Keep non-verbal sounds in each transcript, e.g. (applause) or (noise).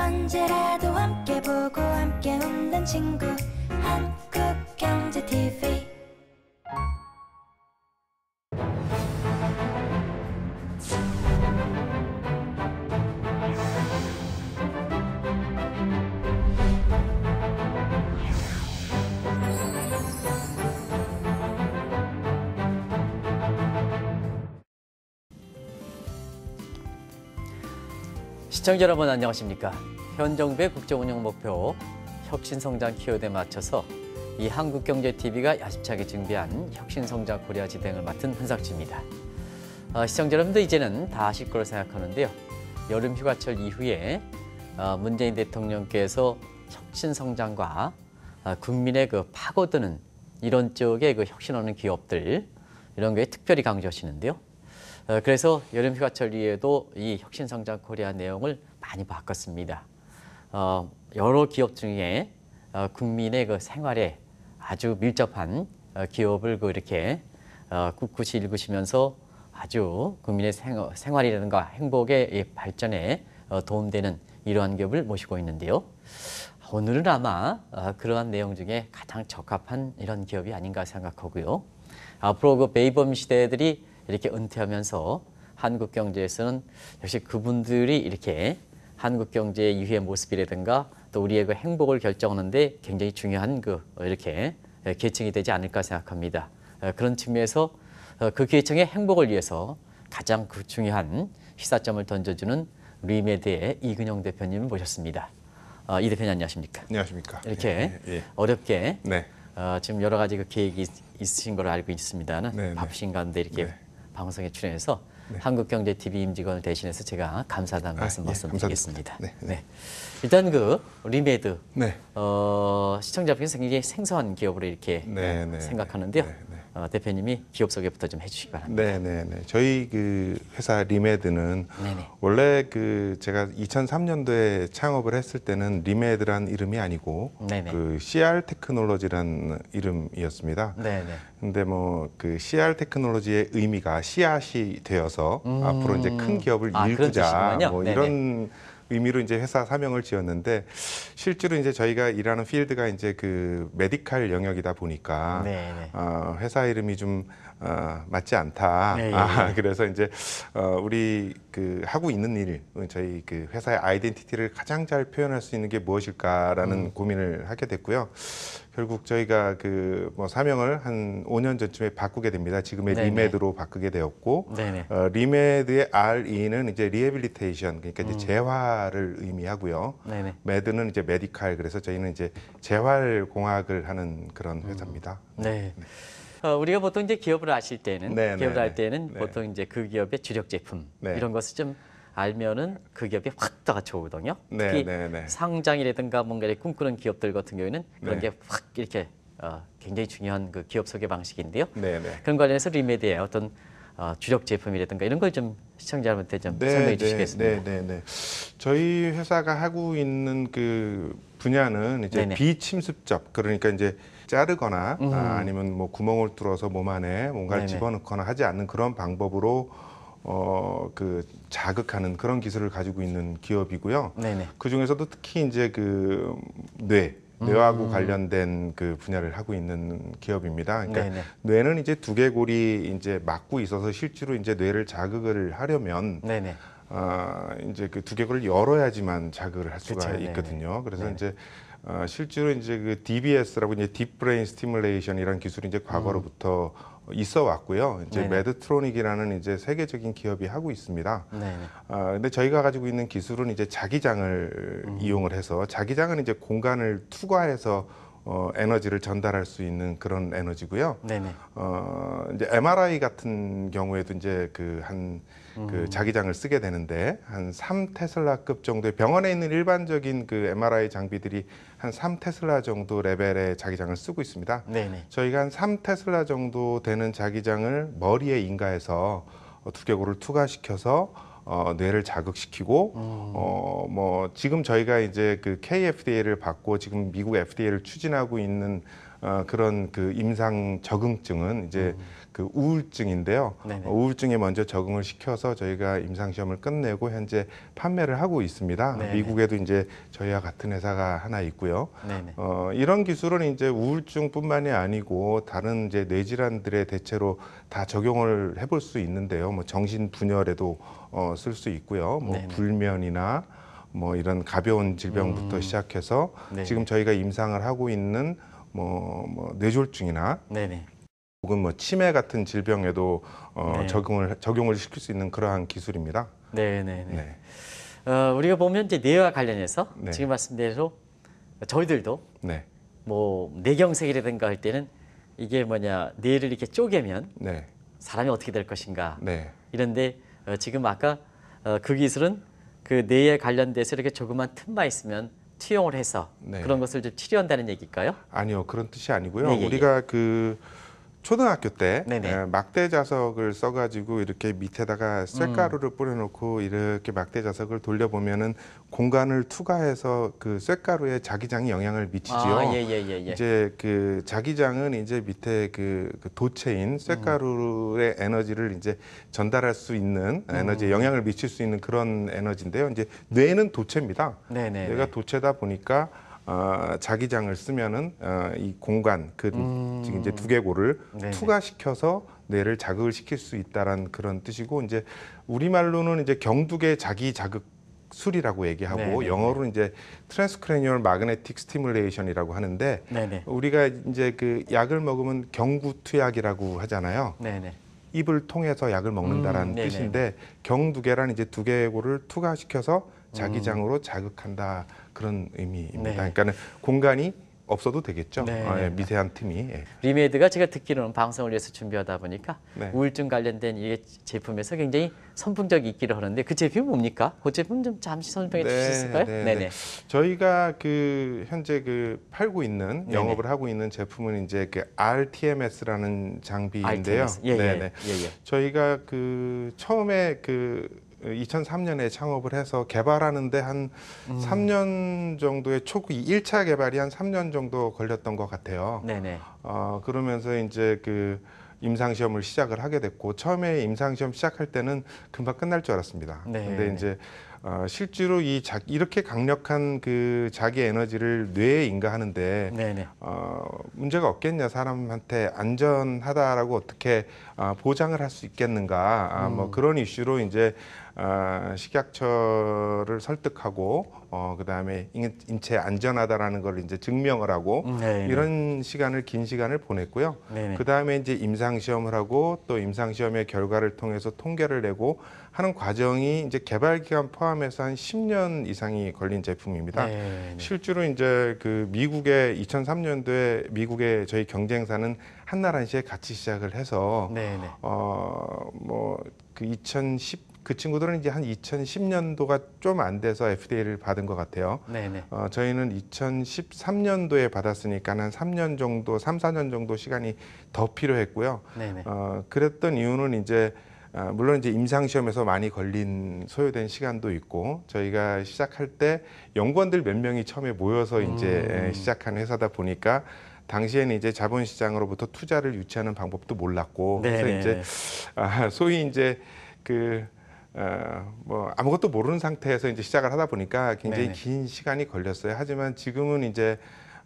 언제라도 함께 보고 함께 웃는 친구 한국경제TV 시청자 여러분 안녕하십니까? 현정부의 국정운영 목표 혁신성장 키워드에 맞춰서 이 한국경제TV가 야심차게 준비한 혁신성장 고려 지대행을 맡은 한석지입니다 어, 시청자 여러분도 이제는 다 아실 거로 생각하는데요. 여름 휴가철 이후에 어, 문재인 대통령께서 혁신성장과 어, 국민의 그 파고드는 이런 쪽에 그 혁신하는 기업들 이런 게 특별히 강조하시는데요. 어, 그래서 여름 휴가철 이외에도 이 혁신성장 코리아 내용을 많이 바꿨습니다. 어, 여러 기업 중에 어, 국민의 그 생활에 아주 밀접한 어, 기업을 그 이렇게 어, 꿋꿋이 읽으시면서 아주 국민의 생활, 어, 생활이라든가 행복의 발전에 어, 도움되는 이러한 기업을 모시고 있는데요. 오늘은 아마 어, 그러한 내용 중에 가장 적합한 이런 기업이 아닌가 생각하고요. 앞으로 그 베이범 시대들이 이렇게 은퇴하면서 한국 경제에서는 역시 그분들이 이렇게 한국 경제의 유해 모습이라든가 또 우리의 그 행복을 결정하는데 굉장히 중요한 그 이렇게 계층이 되지 않을까 생각합니다. 어, 그런 측면에서 어, 그 계층의 행복을 위해서 가장 그 중요한 시사점을 던져주는 리메드의 이근영 대표님을 모셨습니다. 어, 이 대표님 안녕하십니까? 안녕하십니까? 이렇게 예, 예. 예. 어렵게 네. 어, 지금 여러 가지 그 계획이 있으신 걸 알고 있습니다 네, 바쁘신 네. 가운데 이렇게 네. 방송에 출연해서 네. 한국경제TV 임직원을 대신해서 제가 감사하다는 아, 말씀 예, 말씀드리겠습니다. 네, 네. 네, 일단 그 리메드 네. 어, 시청자분이 굉장히 생소한 기업으로 이렇게 네, 네, 생각하는데요. 어, 대표님이 기업 소개부터 좀 해주시기 바랍니다. 네, 네, 네. 저희 그 회사 리메드는 네네. 네. 원래 그 제가 2003년도에 창업을 했을 때는 리메드란 이름이 아니고 네네. 네. 그 CR 테크놀로지란 이름이었습니다. 네네. 네. 근데 뭐 그 CR 테크놀로지의 의미가 씨앗이 되어서 음... 앞으로 이제 큰 기업을 아, 일구자 뭐 네네. 이런. 의미로 이제 회사 사명을 지었는데 실제로 이제 저희가 일하는 필드가 이제 그 메디칼 영역이다 보니까 네, 네. 어, 회사 이름이 좀 어, 맞지 않다. 네, 아, 네. (laughs) 그래서 이제 어, 우리 그 하고 있는 일, 저희 그 회사의 아이덴티티를 가장 잘 표현할 수 있는 게 무엇일까라는 음. 고민을 하게 됐고요. 결국 저희가 그 뭐 사명을 한 5년 전쯤에 바꾸게 됩니다. 지금의 네네. 리메드로 바꾸게 되었고 어, 리메드의 RE는 이제 리해빌리테이션 그러니까 이제 음. 재활을 의미하고요. 네네. 매드는 이제 메디칼 그래서 저희는 이제 재활 공학을 하는 그런 음. 회사입니다. 음. 네. 네. 어, 우리가 보통 이제 기업을 아실 때는 네, 기업을 네, 할 네. 때는 네. 보통 이제 그 기업의 주력 제품 네. 이런 것을 좀 알면은 그 기업이 확떠가져거든요 네, 특히 네, 네. 상장이라든가 뭔가를 꿈꾸는 기업들 같은 경우에는 그런 네. 게확 이렇게 어, 굉장히 중요한 그 기업 소개 방식인데요. 네, 네. 그런 관련해서 리메드의 어떤 어, 주력 제품이라든가 이런 걸 좀 시청자 여러분한테 좀 네, 설명해 네, 주시겠습니다. 네, 네, 네, 네. 저희 회사가 하고 있는 그 분야는 이제 네, 네. 비침습적 그러니까 이제 자르거나 아, 음. 아, 니면뭐 구멍을 뚫어서 몸 안에 뭔가를 네네. 집어넣거나 하지 않는 그런 방법으로 어, 그 자극하는 그런 기술을 가지고 있는 기업이고요. 네네. 그 중에서도 특히 이제 그 뇌, 뇌하고 음. 관련된 그 분야를 하고 있는 기업입니다. 그러니까 네네. 뇌는 이제 두개골이 이제 막고 있어서 실제로 이제 뇌를 자극을 하려면 네네. 아, 이제 그 두개골을 열어야지만 자극을 할 수가 그쵸, 있거든요. 그래서 네네. 이제 어, 실제로 이제 그 DBS라고 이제 딥브레인 스티뮬레이션이라는 기술이 이제 과거로부터 음. 있어 왔고요. 이제 네네. 매드트로닉이라는 이제 세계적인 기업이 하고 있습니다. 네 어, 근데 저희가 가지고 있는 기술은 이제 자기장을 음. 이용을 해서 자기장은 이제 공간을 투과해서 어, 에너지를 전달할 수 있는 그런 에너지고요. 네 어, 이제 MRI 같은 경우에도 이제 그한 그 자기장을 쓰게 되는데 한 3테슬라급 정도의 병원에 있는 일반적인 그 MRI 장비들이 한 3테슬라 정도 레벨의 자기장을 쓰고 있습니다. 네네. 네. 저희가 한 3테슬라 정도 되는 자기장을 머리에 인가해서 어, 두개골을 투과시켜서 어, 뇌를 자극시키고 음. 어, 뭐 지금 저희가 이제 그 KFDA를 받고 지금 미국 FDA를 추진하고 있는 어, 그런 그 임상 적응증은 이제 음. 그 우울증인데요. 네네. 어, 우울증에 먼저 적응을 시켜서 저희가 임상 시험을 끝내고 현재 판매를 하고 있습니다. 네네. 미국에도 이제 저희와 같은 회사가 하나 있고요. 어, 이런 기술은 이제 우울증뿐만이 아니고 다른 이제 뇌질환들의 대체로 다 적용을 해볼 수 있는데요. 뭐 정신 분열에도 어, 쓸 수 있고요. 뭐 불면이나 뭐 이런 가벼운 질병부터 음. 시작해서 지금 저희가 임상을 하고 있는 뭐, 뭐 뇌졸중이나 네네. 혹은 뭐 치매 같은 질병에도 어, 네. 적용을 적용을 시킬 수 있는 그러한 기술입니다. 네, 네, 네, 네. 어, 우리가 보면 이제 뇌와 관련해서 네. 지금 말씀대로 저희들도 네. 뭐 뇌경색이라든가 할 때는 이게 뭐냐 뇌를 이렇게 쪼개면 네. 사람이 어떻게 될 것인가 네. 이런데 어, 지금 아까 어, 그 기술은 그 뇌에 관련돼서 이렇게 조그만 틈만 있으면 투영을 해서 네. 그런 것을 좀 치료한다는 얘기일까요? 아니요 그런 뜻이 아니고요. 네, 예, 예. 우리가 그 초등학교 때 네네. 예, 막대 자석을 써가지고 이렇게 밑에다가 쇳가루를 음. 뿌려놓고 이렇게 막대 자석을 돌려보면은 공간을 투과해서 그 쇳가루에 자기장이 영향을 미치지요. 아, 예, 예, 예, 예, 이제 그 자기장은 이제 밑에 그, 그 도체인 쇳가루의 음. 에너지를 이제 전달할 수 있는 음. 에너지에 영향을 미칠 수 있는 그런 에너지인데요. 이제 뇌는 도체입니다. 네네. 네, 뇌가 네. 도체다 보니까 어, 자기장을 쓰면은 어, 이 공간 그 음. 지금 이제 두개골을 네. 투과시켜서 뇌를 자극을 시킬 수 있다라는 그런 뜻이고 이제 우리말로는 이제 경두계 자기 자극 술이라고 얘기하고 네네. 네, 영어로 이제 트랜스크레니얼 마그네틱 스티뮬레이션이라고 하는데 네네. 네. 우리가 이제 그 약을 먹으면 경구투약이라고 하잖아요. 입을 통해서 약을 먹는다라는 음, 뜻인데 경두개란 이제 두개골을 투과시켜서 자기장으로 음. 자극한다. 그런 의미입니다. 네. 그러니까는 공간이 없어도 되겠죠. 네. 아, 예, 미세한 틈이. 예. 리메이드가 제가 듣기로는 방송을 위해서 준비하다 보니까 네. 우울증 관련된 이 제품에서 굉장히 선풍적 이있기를 하는데 그 제품이 뭡니까? 그 제품 좀 잠시 설명해 네, 주실 수 있을까요? 네, 네, 저희가 그 현재 그 팔고 있는 영업을 하고 있는 제품은 이제 그 RTMS라는 장비인데요. RTMS. 예, 네, 네. 저희가 그 처음에 그 2003년에 창업을 해서 개발하는데 한 음. 3년 정도의 초기 1차 개발이 한 3년 정도 걸렸던 것 같아요. 네네. 어, 그러면서 이제 그 임상시험을 시작을 하게 됐고 처음에 임상시험 시작할 때는 금방 끝날 줄 알았습니다. 네. 근데 이제 어, 실제로 이 자, 이렇게 강력한 그 자기 에너지를 뇌에 인가하는데 네네. 어, 문제가 없겠냐 사람한테 안전하다라고 어떻게 어, 보장을 할 수 있겠는가 아, 뭐 음. 그런 이슈로 이제 아, 식약처를 설득하고 어, 그다음에 인체 안전하다라는 걸 이제 증명을 하고 네네. 음, 네. 이런 시간을 긴 시간을 보냈고요. 네네. 네. 그다음에 이제 임상 시험을 하고 또 임상 시험의 결과를 통해서 통계를 내고 하는 과정이 이제 개발 기간 포함해서 한 10년 이상이 걸린 제품입니다. 네네. 네. 실제로 이제 그 미국의 2003년도에 미국의 저희 경쟁사는 한나란시에 같이 시작을 해서 어 뭐그 2010그 친구들은 이제 한 2010년도가 좀 안 돼서 FDA를 받은 것 같아요. 네네. 어, 저희는 2013년도에 받았으니까 한 3년 정도, 3, 4년 정도 시간이 더 필요했고요. 네네. 어, 그랬던 이유는 이제 아, 물론 이제 임상 시험에서 많이 걸린 소요된 시간도 있고 저희가 시작할 때 연구원들 몇 명이 처음에 모여서 음. 이제 시작한 회사다 보니까 당시에는 이제 자본시장으로부터 투자를 유치하는 방법도 몰랐고 네네. 그래서 이제 아, 소위 이제 그 어, 뭐 아무것도 모르는 상태에서 이제 시작을 하다 보니까 굉장히 네네. 긴 시간이 걸렸어요. 하지만 지금은 이제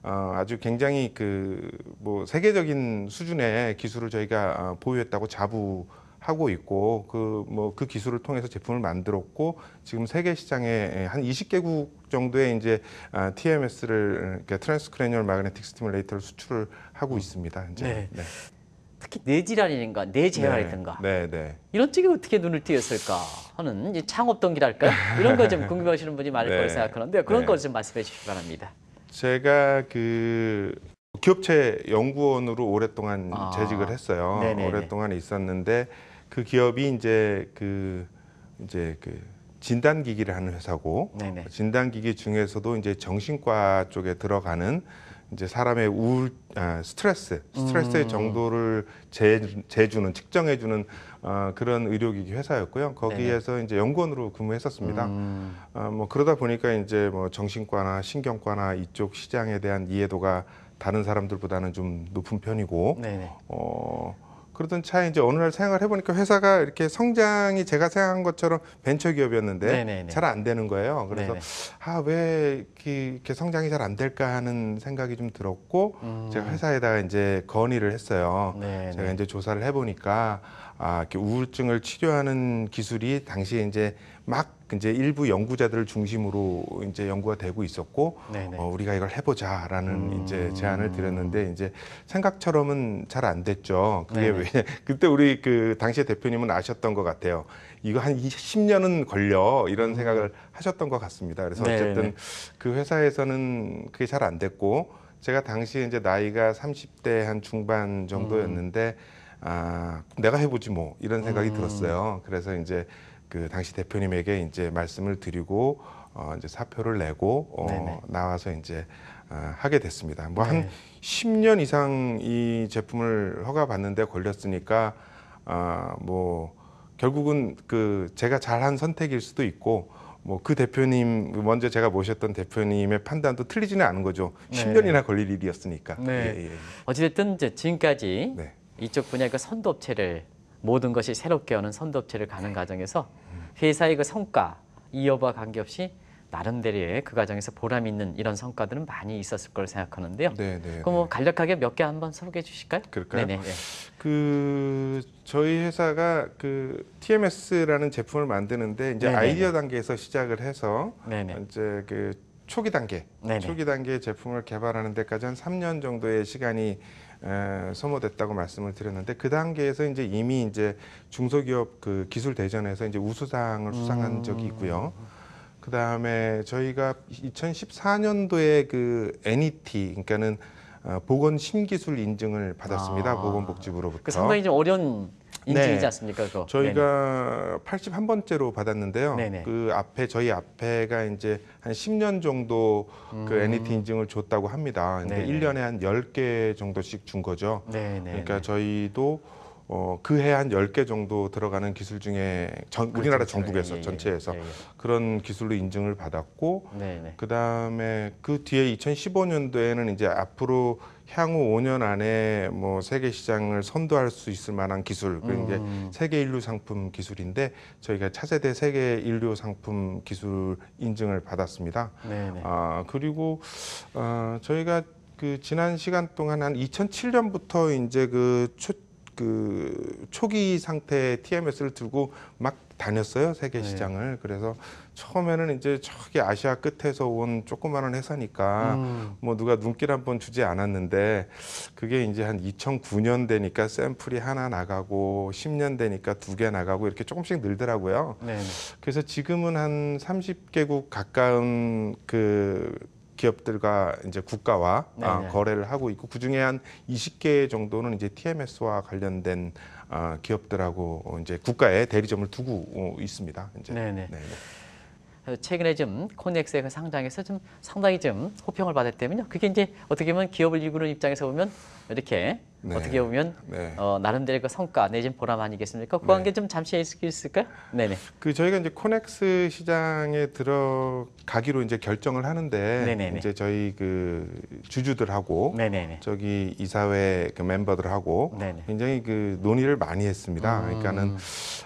어, 아주 굉장히 그 뭐 세계적인 수준의 기술을 저희가 어, 보유했다고 자부하고 있고 그뭐그 뭐 그 기술을 통해서 제품을 만들었고 지금 세계 시장에 한 20개국 정도의 이제 어, TMS를 그러 그러니까 트랜스크레니얼 마그네틱 스티뮬레이터를 수출을 하고 있습니다. 이제. 네. 네. 특히 뇌질환이든가 뇌재활이든가 네, 네, 네. 이런 쪽에 어떻게 눈을 띄었을까 하는 창업 동기랄까요? (laughs) 이런 거 좀 궁금해하시는 분이 많을 거라고 네. 생각하는데 그런 네. 걸좀 말씀해 주시기 바랍니다. 제가 그 기업체 연구원으로 오랫동안 아, 재직을 했어요. 네네네. 오랫동안 있었는데 그 기업이 이제 그 이제 그 진단 기기를 하는 회사고 네네. 진단 기기 중에서도 이제 정신과 쪽에 들어가는 이제 사람의 우울, 아, 스트레스, 스트레스의 음. 정도를 재, 재주는 측정해주는 어, 그런 의료기기 회사였고요. 거기에서 네 이제 연구원으로 근무했었습니다. 음. 어, 뭐 그러다 보니까 이제 뭐 정신과나 신경과나 이쪽 시장에 대한 이해도가 다른 사람들보다는 좀 높은 편이고, 네 어, 그러던 차에 이제 어느 날 생각을 해보니까 회사가 이렇게 성장이 제가 생각한 것처럼 벤처 기업이었는데 잘 안 되는 거예요. 그래서 아왜 이렇게 성장이 잘 안 될까 하는 생각이 좀 들었고 음. 제가 회사에다가 이제 건의를 했어요. 네네. 제가 이제 조사를 해보니까 아 이렇게 우울증을 치료하는 기술이 당시에 이제 막 이제 일부 연구자들을 중심으로 이제 연구가 되고 있었고 어, 우리가 이걸 해보자라는 음. 이제 제안을 드렸는데 이제 생각처럼은 잘 안 됐죠. 그게 네네. 왜 (laughs) 그때 우리 그 당시에 대표님은 아셨던 것 같아요. 이거 한 10년은 걸려 이런 음. 생각을 하셨던 것 같습니다. 그래서 어쨌든 네네. 그 회사에서는 그게 잘 안 됐고 제가 당시에 이제 나이가 30대 한 중반 정도였는데 음. 아 내가 해보지 뭐 이런 생각이 음. 들었어요. 그래서 이제 그 당시 대표님에게 이제 말씀을 드리고 어 이제 사표를 내고 어 나와서 이제 어 하게 됐습니다. 뭐한 네. 10년 이상 이 제품을 허가받는데 걸렸으니까 아뭐 어, 결국은 그 제가 잘한 선택일 수도 있고 뭐 그 대표님 그 먼저 제가 모셨던 대표님의 판단도 틀리지는 않은 거죠. 네. 10년이나 걸릴 일이었으니까. 네. 예, 예, 예. 어찌됐든 이제 지금까지 네. 이쪽 분야의 그 선도업체를 모든 것이 새롭게 오는 선도업체를 가는 과정에서 회사의 그 성과, 이어와 관계없이 나름대로의 그 과정에서 보람 있는 이런 성과들은 많이 있었을 걸 생각하는데요. 네네. 네, 그럼 뭐 네. 간략하게 몇 개 한번 소개해 주실까요? 그럴까요? 네네. 네, 그 저희 회사가 그 TMS라는 제품을 만드는데 이제 네네. 아이디어 단계에서 시작을 해서 네네. 이제 그 초기 단계, 네네. 초기 단계 제품을 개발하는 데까지 한 3년 정도의 시간이 에, 소모됐다고 말씀을 드렸는데 그 단계에서 이제 이미 이제 중소기업 그 기술 대전에서 이제 우수상을 수상한 음. 적이 있고요. 그 다음에 저희가 2014년도에 그 NET, 그러니까는 어, 보건 신기술 인증을 받았습니다. 아. 보건복지부로부터. 그 상당히 좀 어려운 인증이지 네. 않습니까? 그거. 저희가 81번째로 받았는데요. 네네. 그 앞에 저희 앞에가 이제 한 10년 정도 그 음. NET 인증을 줬다고 합니다. 근데 그러니까 네네. 1년에 한 10개 정도씩 준 거죠. 네네. 그러니까 네. 저희도 어, 그 해 한 열 개 정도 들어가는 기술 중에 전, 그렇죠. 우리나라 전국에서 예, 예, 예 전체에서 예, 예, 그런 기술로 인증을 받았고 네, 네. 그다음에 그 뒤에 2015년도에는 이제 앞으로 향후 5년 안에 뭐 세계 시장을 선도할 수 있을 만한 기술 그 음. 이제 세계 인류 상품 기술인데 저희가 차세대 세계 인류 상품 기술 인증을 받았습니다. 네, 아, 그리고 어, 저희가 그 지난 시간 동안 한 2007년부터 이제 그 초, 그 초기 상태 TMS를 들고 막 다녔어요 세계 네. 시장을 네. 그래서 처음에는 이제 저기 아시아 끝에서 온 조그마한 회사니까 음. 뭐 누가 눈길 한번 주지 않았는데 그게 이제 한 2009년 되니까 샘플이 하나 나가고 10년 되니까 두 개 나가고 이렇게 조금씩 늘더라고요. 네. 그래서 지금은 한 30개국 가까운 그 기업들과 이제 국가와 아, 거래를 하고 있고 그 중에 한 20개 정도는 이제 TMS와 관련된 아, 기업들하고 이제 국가에 대리점을 두고 어, 있습니다. 이제. 네네. 네네. 네. 최근에 좀 코넥스의 그 상장해서좀 상당히 좀 호평을 받았다면요. 그게 이제 어떻게 보면 기업을 이루는 입장에서 보면 이렇게 네. 어떻게 보면 네. 어, 나름대로 그 성과 내진 보람 아니겠습니까? 그 관계 네. 좀 잠시 있을까요? 네네. 그 저희가 이제 코넥스 시장에 들어가기로 이제 결정을 하는데 네네네. 이제 저희 그 주주들하고 네네네. 저기 이사회 그 멤버들하고 네네. 굉장히 그 논의를 많이 했습니다. 음. 그러니까는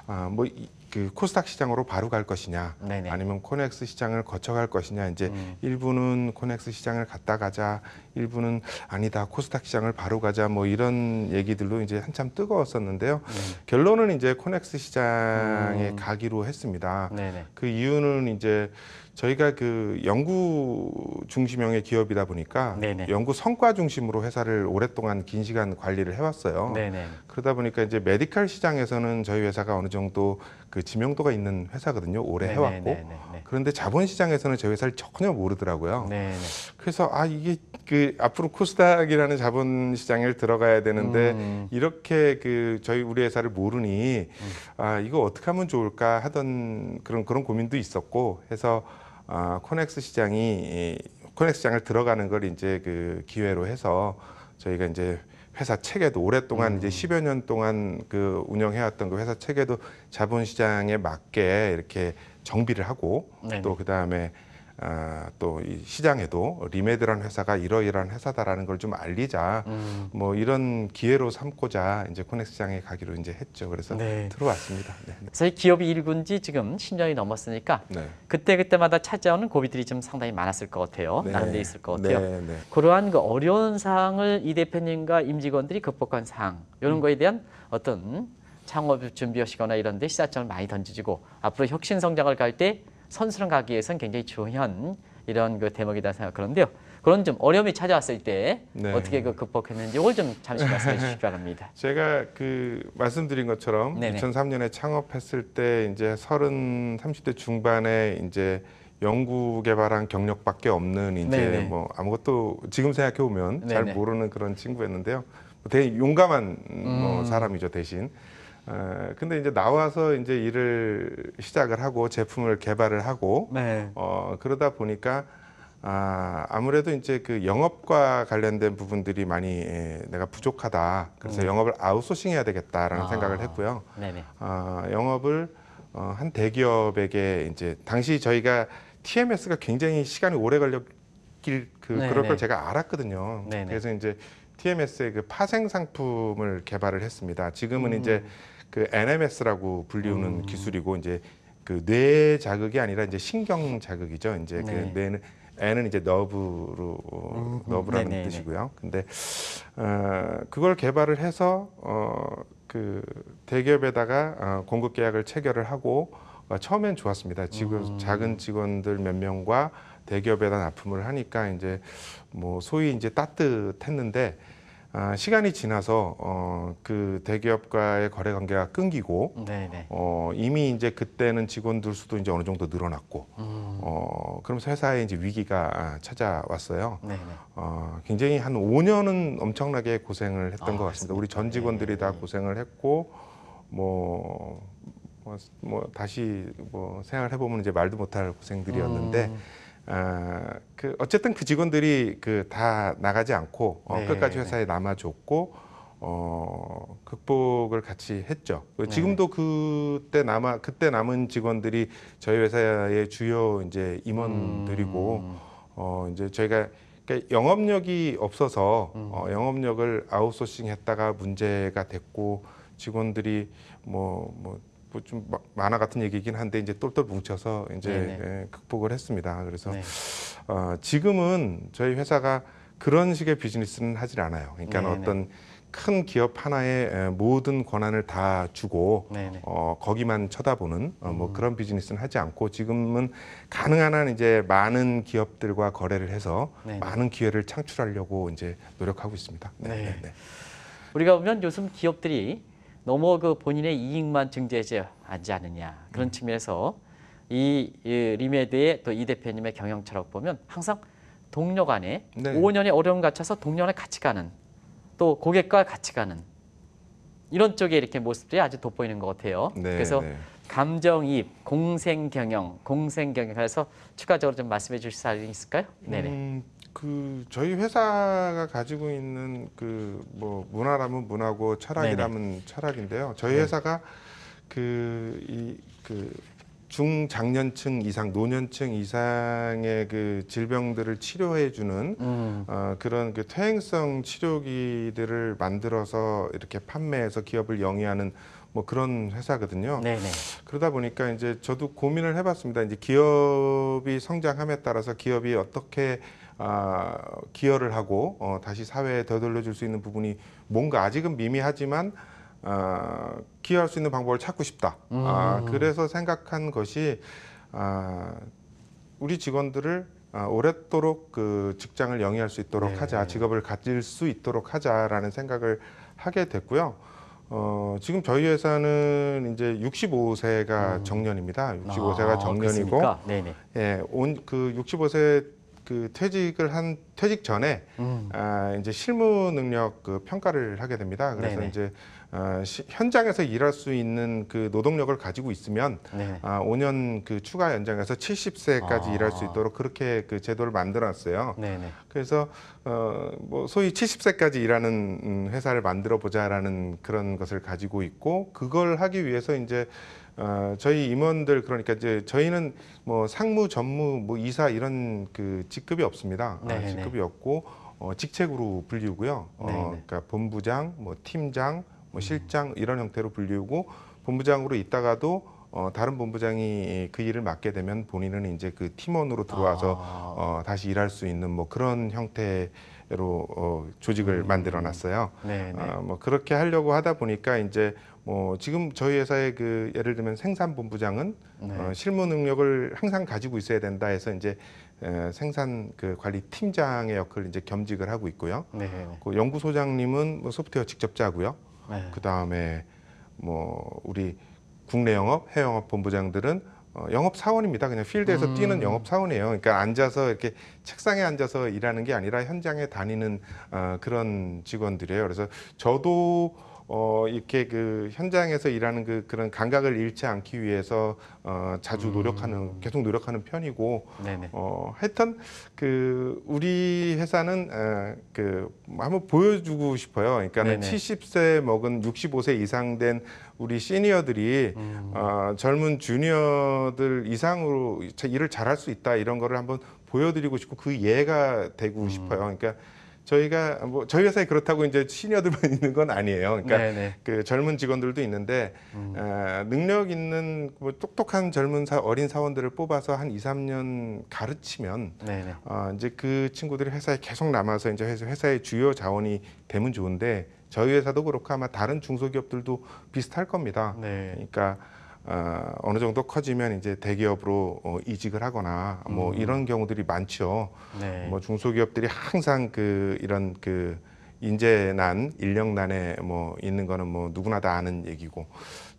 아, 뭐. 그 코스닥 시장으로 바로 갈 것이냐 네네. 아니면 코넥스 시장을 거쳐갈 것이냐 이제 음. 일부는 코넥스 시장을 갔다 가자 일부는 아니다 코스닥 시장을 바로 가자 뭐 이런 얘기들로 이제 한참 뜨거웠었는데요 음. 결론은 이제 코넥스 시장에 음. 가기로 했습니다 네네. 그 이유는 이제 저희가 그 연구 중심형의 기업이다 보니까 네네. 연구 성과 중심으로 회사를 오랫동안 긴 시간 관리를 해왔어요 그러다 보니까 이제 메디칼 시장에서는 저희 회사가 어느 정도 그 지명도가 있는 회사거든요. 오래 네네, 네, 해왔고. 네네. 네, 네. 그런데 자본 시장에서는 저희 회사를 전혀 모르더라고요. 네네. 그래서 아 이게 그 앞으로 코스닥이라는 자본 시장에 들어가야 되는데 음. 이렇게 그 저희 우리 회사를 모르니 음. 아 이거 어떻게 하면 좋을까 하던 그런 그런 고민도 있었고 해서 아 코넥스 시장이 코넥스 시장을 들어가는 걸 이제 그 기회로 해서 저희가 이제 회사 체계도 오랫동안 음. 이제 10여 년 동안 그 운영해왔던 그 회사 체계도 자본시장에 맞게 이렇게 정비를 하고 네. 또 그다음에 아, 또이 시장에도 리메드라는 회사가 이러이러한 회사다라는 걸 좀 알리자 음. 뭐 이런 기회로 삼고자 이제 코넥스 장에 가기로 이제 했죠. 그래서 네. 들어왔습니다. 네. 저희 네. 기업이 일군 지 지금 10년이 넘었으니까 네. 그때 그때마다 찾아오는 고비들이 좀 상당히 많았을 것 같아요. 네. 나름대로 있을 것 같아요. 네. 네. 그러한 그 어려운 사항을 이 대표님과 임직원들이 극복한 사항 이런 음. 거에 대한 어떤 창업 준비하시거나 이런 데 시사점을 많이 던지시고 앞으로 혁신 성장을 갈때 선수랑 가기 위해서는 굉장히 중요한 이런 그 대목이다 생각 그런데요. 그런 좀 어려움이 찾아왔을 때 네. 어떻게 그 극복했는지 이걸 좀 잠시 (laughs) 말씀해 주시기 바랍니다. 제가 그 말씀드린 것처럼 네네. 2003년에 창업했을 때 이제 30, 30대 중반에 이제 연구 개발한 경력밖에 없는 이제 네네. 뭐 아무것도 지금 생각해 보면 잘 모르는 그런 친구였는데요. 뭐 되게 용감한 뭐 음. 뭐 사람이죠 대신. 어, 근데 이제 나와서 이제 일을 시작을 하고 제품을 개발을 하고 네. 어, 그러다 보니까 아, 아무래도 이제 그 영업과 관련된 부분들이 많이 에, 예, 내가 부족하다. 그래서 음. 영업을 아웃소싱 해야 되겠다라는 아. 생각을 했고요. 네네. 아, 영업을 어, 한 대기업에게 이제 당시 저희가 TMS가 굉장히 시간이 오래 걸렸길 그 네네. 그럴 걸 네. 제가 알았거든요. 네네. 그래서 이제 TMS의 그 파생 상품을 개발을 했습니다. 지금은 음. 이제 그 NMS라고 불리우는 음. 기술이고 이제 그 뇌 자극이 아니라 이제 신경 자극이죠. 이제 그 네. 뇌는 N은 이제 너브로 음, 너브라는 네네네. 뜻이고요. 근데 어, 그걸 개발을 해서 어, 그 대기업에다가 어, 공급 계약을 체결을 하고 어, 처음엔 좋았습니다. 지금 음. 작은 직원들 몇 명과 대기업에다 납품을 하니까 이제 뭐 소위 이제 따뜻했는데 아, 시간이 지나서 어, 그 대기업과의 거래 관계가 끊기고 네네. 어, 이미 이제 그때는 직원들 수도 이제 어느 정도 늘어났고 음. 어, 그럼 회사에 이제 위기가 아, 찾아왔어요. 네네. 어, 굉장히 한 5년은 엄청나게 고생을 했던 아, 것 같습니다. 우리 전 직원들이 네네. 다 예. 고생을 했고 뭐, 뭐, 뭐 다시 뭐 생활해 보면 이제 말도 못할 고생들이었는데. 음. 어, 그 어쨌든 그 직원들이 그 다 나가지 않고 어, 네. 끝까지 네. 회사에 남아줬고 어, 극복을 같이 했죠. 그 네. 지금도 그때 남아 그때 남은 직원들이 저희 회사의 주요 이제 임원들이고 음. 어, 이제 저희가 그러니까 영업력이 없어서 음. 어, 영업력을 아웃소싱 했다가 문제가 됐고 직원들이 뭐, 뭐 뭐좀 만화 같은 얘기긴 한데 이제 똘똘 뭉쳐서 이제 네네. 예, 극복을 했습니다. 그래서 네. 어, 지금은 저희 회사가 그런 식의 비즈니스는 하질 않아요. 그러니까 네네. 어떤 큰 기업 하나에 모든 권한을 다 주고 어, 거기만 쳐다보는 어, 뭐 음. 그런 비즈니스는 하지 않고 지금은 가능한 한 이제 많은 기업들과 거래를 해서 네네. 많은 기회를 창출하려고 이제 노력하고 있습니다. 네. 네. 네, 네. 우리가 보면 요즘 기업들이 너무 그 본인의 이익만 증제하지 대해 않느냐 그런 음. 측면에서 이, 이 리메드의 또 이 대표님의 경영 철학 보면 항상 동료 간에 네. 5년의 어려움 갖춰서 동료 간에 같이 가는 또 고객과 같이 가는 이런 쪽에 이렇게 모습들이 아주 돋보이는 것 같아요. 네, 그래서 네. 감정이입, 공생경영, 공생경영에서 추가적으로 좀 말씀해 주실 사항이 있을까요? 네네. 음, 그 저희 회사가 가지고 있는 그 뭐 문화라면 문화고 철학이라면 철학인데요. 저희 네. 회사가 그이그 그 중장년층 이상 노년층 이상의 그 질병들을 치료해 주는 음. 어, 그런 그 퇴행성 치료기들을 만들어서 이렇게 판매해서 기업을 영위하는 뭐 그런 회사거든요. 네네. 그러다 보니까 이제 저도 고민을 해봤습니다. 이제 기업이 성장함에 따라서 기업이 어떻게 아, 기여를 하고 어, 다시 사회에 되돌려줄 수 있는 부분이 뭔가 아직은 미미하지만 아, 기여할 수 있는 방법을 찾고 싶다. 아, 음. 그래서 생각한 것이 아, 우리 직원들을 아, 오랫도록 그 직장을 영위할 수 있도록 네. 하자, 직업을 가질 수 있도록 하자라는 생각을 하게 됐고요. 어, 지금 저희 회사는 이제 65세가 음. 정년입니다. 65세가 아, 정년이고, 예, 온그 65세 그 퇴직을 한 퇴직 전에 음. 아, 이제 실무 능력 그 평가를 하게 됩니다. 그래서 네네. 이제 어, 시, 현장에서 일할 수 있는 그 노동력을 가지고 있으면 네. 아, 5년 그 추가 연장해서 70세까지 아. 일할 수 있도록 그렇게 그 제도를 만들어놨어요. 네네. 그래서 어, 뭐 소위 70세까지 일하는 음, 회사를 만들어 보자라는 그런 것을 가지고 있고 그걸 하기 위해서 이제 어, 저희 임원들 그러니까 이제 저희는 뭐 상무, 전무, 뭐 이사 이런 그 직급이 없습니다. 아, 네, 네. 직급이 없고 어, 직책으로 불리우고요. 어, 네, 그러니까 본부장, 뭐 팀장, 뭐 음. 실장 이런 형태로 불리우고 본부장으로 있다가도 어, 다른 본부장이 그 일을 맡게 되면 본인은 이제 그 팀원으로 들어와서 아. 어, 다시 일할 수 있는 뭐 그런 형태로 어, 조직을 음. 만들어 놨어요. 어, 아, 뭐 그렇게 하려고 하다 보니까 이제 뭐 지금 저희 회사의 그 예를 들면 생산 본부장은 네. 어, 실무 능력을 항상 가지고 있어야 된다 해서 이제 에, 생산 그 관리 팀장의 역할을 이제 겸직을 하고 있고요. 네. 그 연구소장님은 뭐 소프트웨어 직접 자고요 네. 그 다음에 뭐 우리 국내 영업, 해외 영업 본부장들은 어, 영업 사원입니다. 그냥 필드에서 음. 뛰는 영업 사원이에요. 그러니까 앉아서 이렇게 책상에 앉아서 일하는 게 아니라 현장에 다니는 어, 그런 직원들이에요. 그래서 저도 어, 이렇게 그 현장에서 일하는 그 그런 감각을 잃지 않기 위해서 어, 자주 음. 노력하는 음. 계속 노력하는 편이고 네네. 어, 하여튼 그 우리 회사는 어, 그 한번 보여주고 싶어요. 그러니까 는 70세 먹은 65세 이상 된 우리 시니어들이 음. 어, 젊은 주니어들 이상으로 일을 잘할 수 있다 이런 거를 한번 보여드리고 싶고 그 예가 되고 음. 싶어요. 그러니까 저희가 뭐 저희 회사에 그렇다고 이제 시니어들만 (laughs) 있는 건 아니에요. 그러니까 네네. 네. 그 젊은 직원들도 있는데 음. 어, 능력 있는 뭐 똑똑한 젊은 사, 어린 사원들을 뽑아서 한 2, 3년 가르치면 어, 이제 그 친구들이 회사에 계속 남아서 이제 회사, 회사의 주요 자원이 되면 좋은데 저희 회사도 그렇고 아마 다른 중소기업들도 비슷할 겁니다. 네. 그러니까 어, 어느 정도 커지면 이제 대기업으로 어, 이직을 하거나 뭐 음. 이런 경우들이 많죠. 네. 뭐 중소기업들이 항상 그 이런 그 인재난, 인력난에 뭐 있는 거는 뭐 누구나 다 아는 얘기고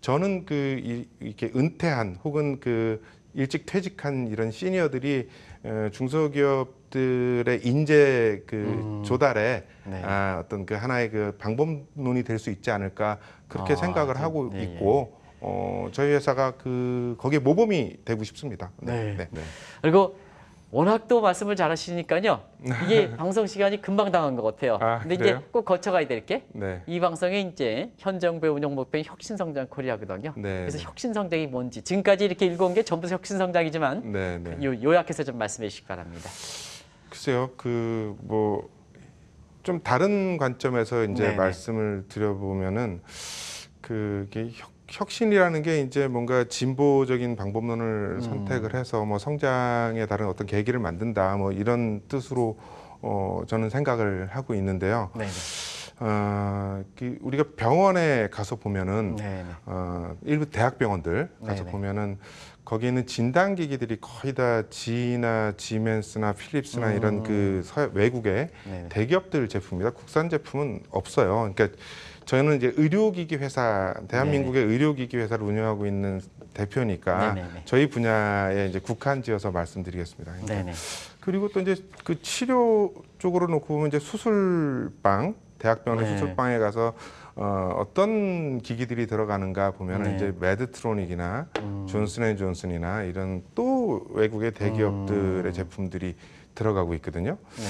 저는 그 이, 이렇게 은퇴한 혹은 그 일찍 퇴직한 이런 시니어들이 어, 중소기업들의 인재 그 음. 조달에 네. 아, 어떤 그 하나의 그 방법론이 될 수 있지 않을까 그렇게 아, 생각을 네. 하고 네, 있고 예. 어, 저희 회사가 그 거기에 모범이 되고 싶습니다. 네. 네. 네. 네. 그리고 워낙 또 말씀을 잘하시니까요. 이게 (laughs) 방송 시간이 금방 당한 것 같아요. 아, 근데 그래요? 이제 꼭 거쳐가야 될 게이 네. 방송에 이제 현정부의 운영 목표인 혁신성장 코리아거든요. 네, 그래서 혁신성장이 뭔지 지금까지 이렇게 읽어온 게 전부 혁신성장이지만 그 요, 약해서 좀 말씀해 주시기 바랍니다. 글쎄요, 그 뭐 좀 다른 관점에서 이제 네 말씀을 드려보면은 그게 혁 혁신이라는 게 이제 뭔가 진보적인 방법론을 음. 선택을 해서 뭐 성장에 다른 어떤 계기를 만든다 뭐 이런 뜻으로 어, 저는 생각을 하고 있는데요. 네네. 네. 어, 그 우리가 병원에 가서 보면은 네네. 네. 어, 일부 대학병원들 네, 가서 네네. 보면은 거기 있는 진단 기기들이 거의 다 지나 지멘스나 필립스나 음. 이런 그 서 외국의 대기업들 제품이다 국산 제품은 없어요. 그러니까 저는 희 이제 의료기기 회사 대한민국의 네. 의료기기 회사를 운영하고 있는 대표니까 네네네. 네, 네. 저희 분야에 이제 국한지어서 말씀드리겠습니다. 그러 그러니까 네, 그리고 또 이제 그 치료 쪽으로 놓고 보면 이제 수술방 대학병원 네. 수술방에 가서 어, 어떤 기기들이 들어가는가 보면 네. 이제 메드트로닉이나 음. 존슨앤존슨이나 이런 또 외국의 대기업들의 음. 제품들이 들어가고 있거든요. 네.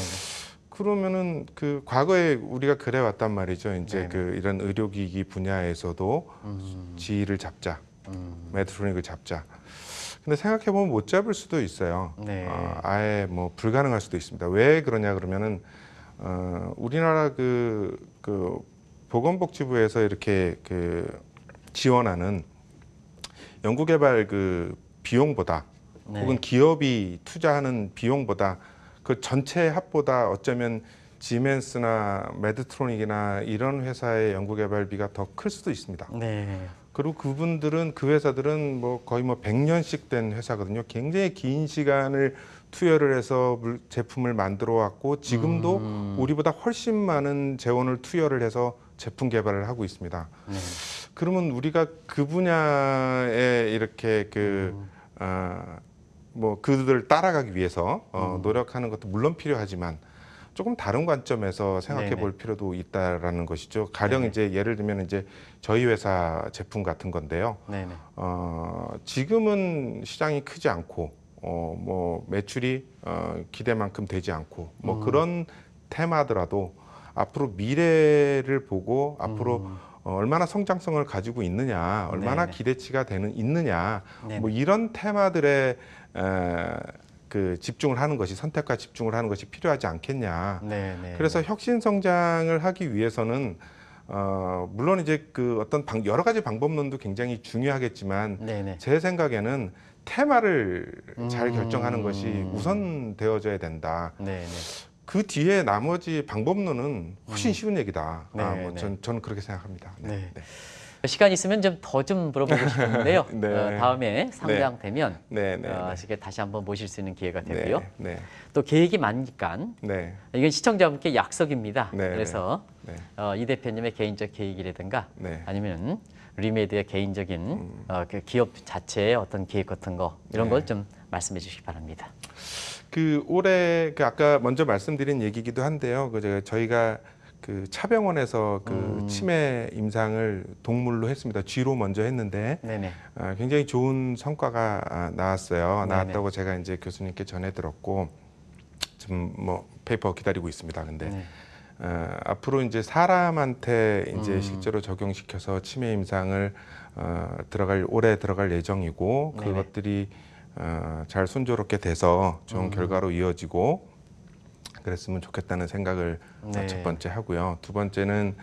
그러면은 그 과거에 우리가 그래 왔단 말이죠. 이제 네네. 그 이런 의료기기 분야에서도 음. 지위를 잡자, 음. 메트로닉을 잡자. 근데 생각해 보면 못 잡을 수도 있어요. 네. 어, 아예 뭐 불가능할 수도 있습니다. 왜 그러냐 그러면은 어, 우리나라 그, 그 보건복지부에서 이렇게 그 지원하는 연구개발 그 비용보다 네. 혹은 기업이 투자하는 비용보다 그 전체 합보다 어쩌면 지멘스나 메드트로닉이나 이런 회사의 연구개발비가 더 클 수도 있습니다. 네. 그리고 그분들은 그 회사들은 뭐 거의 뭐 100년씩 된 회사거든요. 굉장히 긴 시간을 투여를 해서 제품을 만들어 왔고 지금도 음. 우리보다 훨씬 많은 재원을 투여를 해서 제품 개발을 하고 있습니다. 네. 그러면 우리가 그 분야에 이렇게 그 음. 어, 뭐 그들을 따라가기 위해서 어, 음. 노력하는 것도 물론 필요하지만 조금 다른 관점에서 생각해 네네. 볼 필요도 있다라는 것이죠. 가령 네네. 이제 예를 들면 이제 저희 회사 제품 같은 건데요. 네네. 어, 지금은 시장이 크지 않고 어, 뭐 매출이 어, 기대만큼 되지 않고 뭐 음. 그런 테마더라도 앞으로 미래를 보고 앞으로 음. 어, 얼마나 성장성을 가지고 있느냐, 얼마나 네네. 기대치가 되는 있느냐, 뭐 네네. 뭐 이런 테마들의 그 집중을 하는 것이 선택과 집중을 하는 것이 필요하지 않겠냐. 네네. 네, 그래서 네. 혁신 성장을 하기 위해서는 어, 물론 이제 그 어떤 방, 여러 가지 방법론도 굉장히 중요하겠지만 네네. 네. 제 생각에는 테마를 음... 잘 결정하는 것이 우선 되어져야 된다. 네네. 그 뒤에 나머지 방법론은 훨씬 음. 쉬운 얘기다. 음. 아, 뭐 전, 저는 그렇게 생각합니다. 네. 네. 시간 있으면 좀 더좀 좀 물어보고 싶은데요. (laughs) 네. 어, 다음에 네. 상장 되면 네, 네, 어, 네. 다시 한번 모실 수 있는 기회가 되고요. 네, 네. 또 계획이 많으니까 네. 이건 시청자분께 약속입니다. 네, 네, 그래서 네. 어, 이 대표님의 개인적 계획이라든가 네. 아니면 리메드의 개인적인 음. 어, 그 기업 자체의 어떤 계획 같은 거 이런 네. 걸좀 말씀해 주시기 바랍니다. 그 올해 그 아까 먼저 말씀드린 얘기기도 한데요. 그 제가 저희가 그 차병원에서 그 음. 치매 임상을 동물로 했습니다. 쥐로 먼저 했는데 네네. 아, 굉장히 좋은 성과가 아, 나왔어요. 나왔다고 제가 이제 교수님께 전해 들었고 지금 뭐 페이퍼 기다리고 있습니다. 근데 네. 어, 앞으로 이제 사람한테 이제 음. 실제로 적용시켜서 치매 임상을 어, 들어갈 올해 들어갈 예정이고 네네. 그것들이 어, 잘 순조롭게 돼서 좋은 음. 결과로 이어지고 그랬으면 좋겠다는 생각을 네. 첫 번째 하고요. 두 번째는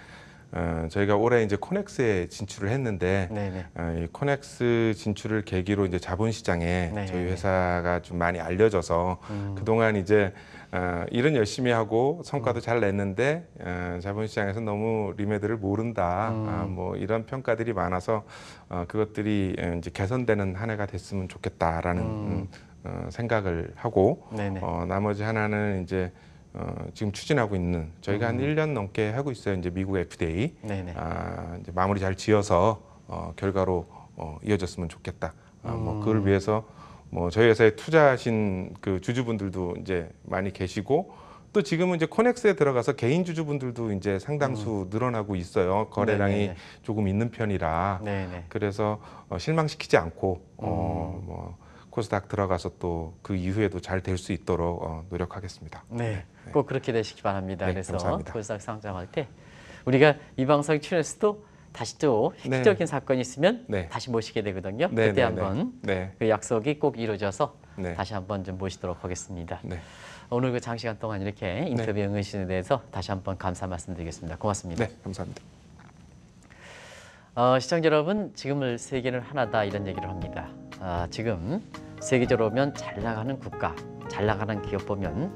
어, 저희가 올해 이제 코넥스에 진출을 했는데 네네. 네. 어, 이 코넥스 진출을 계기로 이제 자본시장에 네 저희 네, 네. 회사가 좀 많이 알려져서 음. 그동안 이제 어, 일은 열심히 하고 성과도 음. 잘 냈는데 어, 자본시장에서 너무 리메드를 모른다 아, 음. 아, 뭐 이런 평가들이 많아서 어, 그것들이 어, 이제 개선되는 한 해가 됐으면 좋겠다라는 음. 음 어, 생각을 하고 네네. 어, 나머지 하나는 이제 어, 지금 추진하고 있는 저희가 한 1년 음. 넘게 하고 있어요. 이제 미국 FDA 네네. 아, 이제 마무리 잘 지어서 어, 결과로 어, 이어졌으면 좋겠다. 아, 뭐 음. 그걸 위해서 뭐 저희 회사에 투자하신 그 주주분들도 이제 많이 계시고 또 지금은 이제 코넥스에 들어가서 개인 주주분들도 이제 상당수 음. 늘어나고 있어요. 거래량이 네네. 조금 있는 편이라 네네. 그래서 어, 실망시키지 않고 어, 뭐 코스닥 들어가서 또 그 이후에도 잘 될 수 있도록 어, 노력하겠습니다. 네, 네, 꼭 그렇게 되시기 바랍니다. 네, 그래서 감사합니다. 코스닥 상장할 때 우리가 이방송 출연했을 또 다시 또 네. 획기적인 네. 사건이 있으면 네. 다시 모시게 되거든요. 네, 그때 한번 그 약속이 꼭 이루어져서 다시 한번 좀 모시도록 하겠습니다. 오늘 그 장시간 동안 이렇게 인터뷰 응해주 대해서 다시 한번 감사 말씀드리겠습니다. 고맙습니다. 네, 감사합니다. 어, 시청자 여러분, 지금을 세계는 하나다 이런 얘기를 합니다. 아, 지금 세계적으로 보면 잘 나가는 국가, 잘 나가는 기업 보면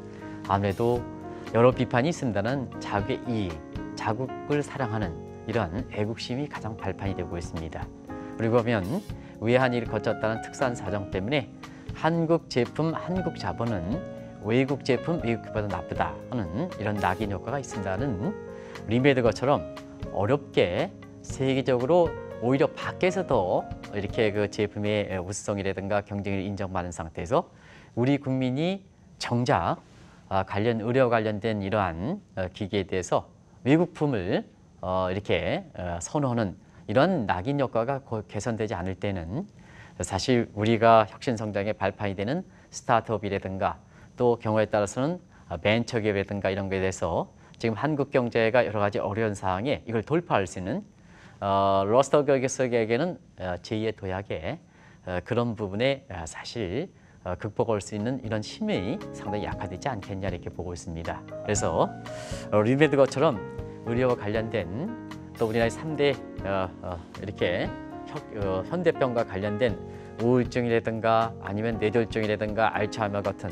아무래도 여러 비판이 있습니다는 자국의 이익, 자국을 사랑하는 이런 애국심이 가장 발판이 되고 있습니다. 그리고 보면 외환일를 거쳤다는 특수한 사정 때문에 한국 제품, 한국 자본은 외국 제품, 외국 기보다 나쁘다 하는 이런 낙인 효과가 있습니다는 리메드 것처럼 어렵게 세계적으로 오히려 밖에서도 이렇게 그 제품의 우수성이라든가 경쟁을 인정받은 상태에서 우리 국민이 정작 아, 관련 의료 관련된 이러한 어, 기기에 대해서 외국품을 어, 이렇게 어, 선호하는 이런 낙인 효과가 개선되지 않을 때는 사실 우리가 혁신 성장의 발판이 되는 스타트업이라든가 또 경우에 따라서는 벤처기업이라든가 이런 거에 대해서 지금 한국 경제가 여러 가지 어려운 사항에 이걸 돌파할 수 있는 어, 러스터 교에서에게는 어, 제2의 도약의 어, 그런 부분에 어, 사실 극복할 수 있는 이런 힘이 상당히 약화되지 않겠냐 이렇게 보고 있습니다. 그래서 리베드것처럼 의료와 관련된 또 우리나라의 3대 어, 어, 이렇게 어, 현대병과 관련된 우울증이라든가 아니면 뇌졸중이라든가 알츠하이머 같은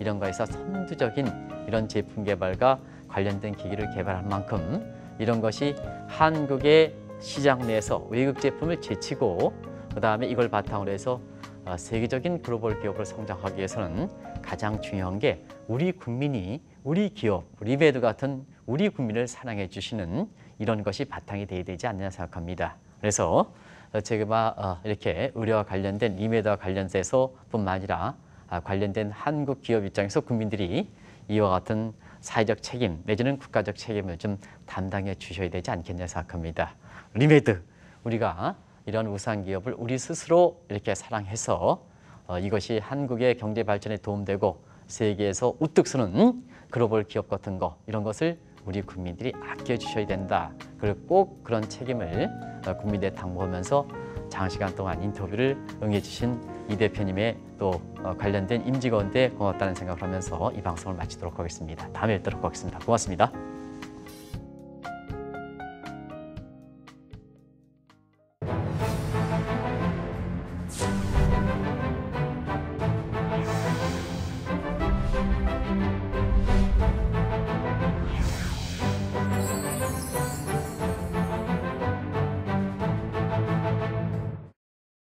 이런 거에서 선두적인 이런 제품 개발과 관련된 기기를 개발한 만큼 이런 것이 한국의 시장 내에서 외국 제품을 제치고 그 다음에 이걸 바탕으로 해서 어, 세계적인 글로벌 기업으로 성장하기 위해서는 가장 중요한 게 우리 국민이 우리 기업, 리베드 같은 우리 국민을 사랑해 주시는 이런 것이 바탕이 돼야 되지 않느냐 생각합니다. 그래서 어, 제가 어, 이렇게 의료와 관련된 리메드와 관련돼서 뿐만 아니라 아, 관련된 한국 기업 입장에서 국민들이 이와 같은 사회적 책임 내지는 국가적 책임을 좀 담당해 주셔야 되지 않겠냐 생각합니다. 리메드 우리가 이런 우상 기업을 우리 스스로 이렇게 사랑해서 어, 이것이 한국의 경제 발전에 도움되고 세계에서 우뚝 서는 글로벌 기업 같은 거 이런 것을 우리 국민들이 아껴주셔야 된다. 그리고 꼭 그런 책임을 어, 국민들에 당부하면서 장시간 동안 인터뷰를 응해주신 이 대표님의 또 어, 관련된 임직원들 고맙다는 생각을 하면서 이 방송을 마치도록 하겠습니다. 다음에 뵙도록 하겠습니다. 고맙습니다.